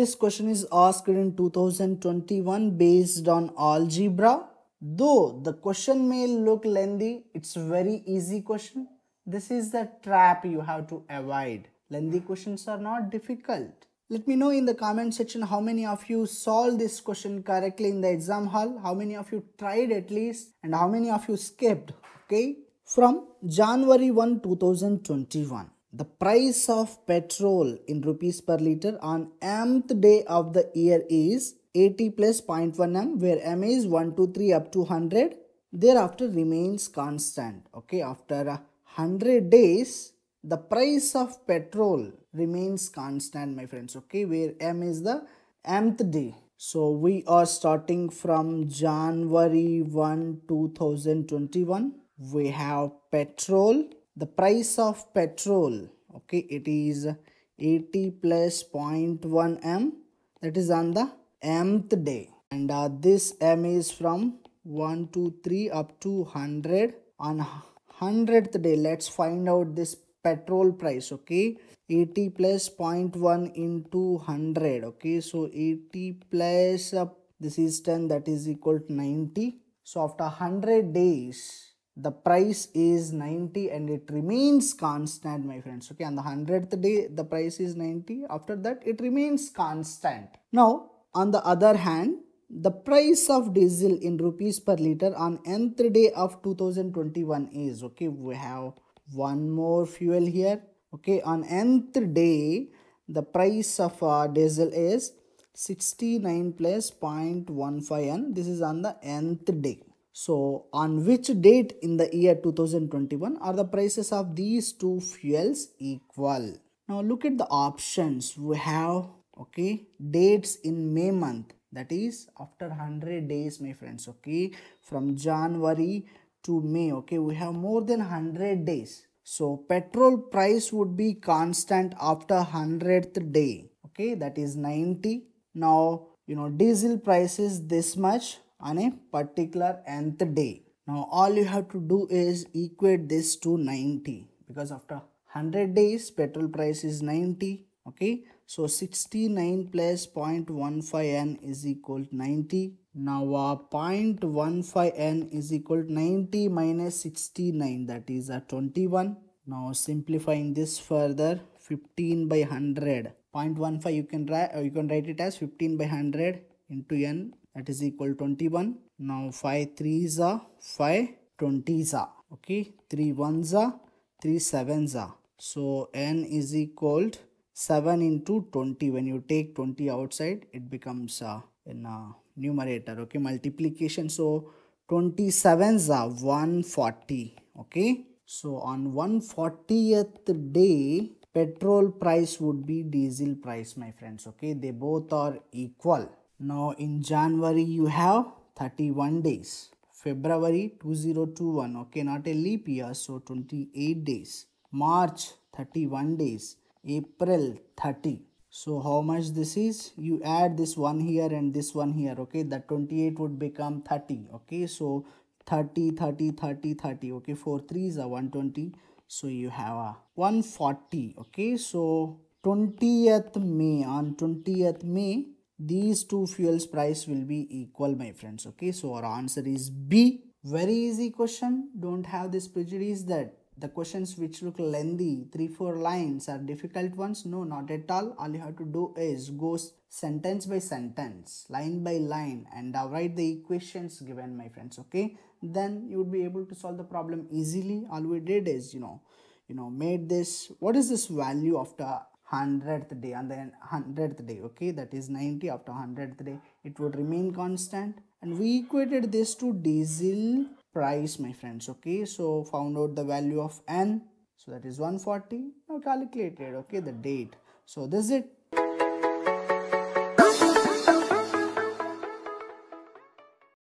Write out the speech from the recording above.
This question is asked in 2021 based on algebra. Though the question may look lengthy, it's very easy question. This is the trap you have to avoid. Lengthy questions are not difficult. Let me know in the comment section how many of you solved this question correctly in the exam hall, how many of you tried at least and how many of you skipped, okay? From January 1, 2021. The price of petrol in rupees per liter on mth day of the year is 80 plus 0.1 m where m is 123 up to 100 thereafter remains constant. Okay, after 100 days the price of petrol remains constant my friends. Okay, where m is the mth day. So we are starting from January 1, 2021. We have petrol the price of petrol okay it is 80 plus 0.1 m that is on the mth day and uh, this m is from 1 2 3 up to 100 on 100th day let's find out this petrol price okay 80 plus 0.1 into 100 okay so 80 plus uh, this is 10 that is equal to 90 so after 100 days the price is 90 and it remains constant my friends okay on the 100th day the price is 90 after that it remains constant now on the other hand the price of diesel in rupees per liter on nth day of 2021 is okay we have one more fuel here okay on nth day the price of uh, diesel is 69 plus 0.15 and this is on the nth day so on which date in the year 2021 are the prices of these two fuels equal? Now look at the options we have okay dates in May month that is after 100 days my friends okay from January to May okay we have more than 100 days so petrol price would be constant after 100th day okay that is 90 now you know diesel price is this much on a particular nth day. Now all you have to do is equate this to 90 because after 100 days petrol price is 90 okay. So 69 plus 0.15n is equal to 90. Now uh, 0.15n is equal to 90 minus 69 that is a uh, 21. Now simplifying this further 15 by 100. 0.15 you can, uh, you can write it as 15 by 100 into n that is equal 21 now 5 3 is a 5 20 is a okay 3 1 is a 3 7 is a so n is equal 7 into 20 when you take 20 outside it becomes a uh, in a uh, numerator okay multiplication so 27 is a 140 okay so on 140th day petrol price would be diesel price my friends okay they both are equal now in January you have 31 days. February 2021, okay, not a leap year, so 28 days. March 31 days. April 30. So how much this is? You add this one here and this one here, okay, that 28 would become 30, okay. So 30, 30, 30, 30, okay, 4 3s are 120. So you have a 140, okay. So 20th May, on 20th May, these two fuels price will be equal my friends okay so our answer is b very easy question don't have this prejudice that the questions which look lengthy three four lines are difficult ones no not at all all you have to do is go sentence by sentence line by line and write the equations given my friends okay then you would be able to solve the problem easily all we did is you know you know made this what is this value of the? 100th day and then 100th day okay that is 90 after 100th day it would remain constant and we equated this to diesel price my friends okay so found out the value of n so that is 140 now calculated okay the date so this is it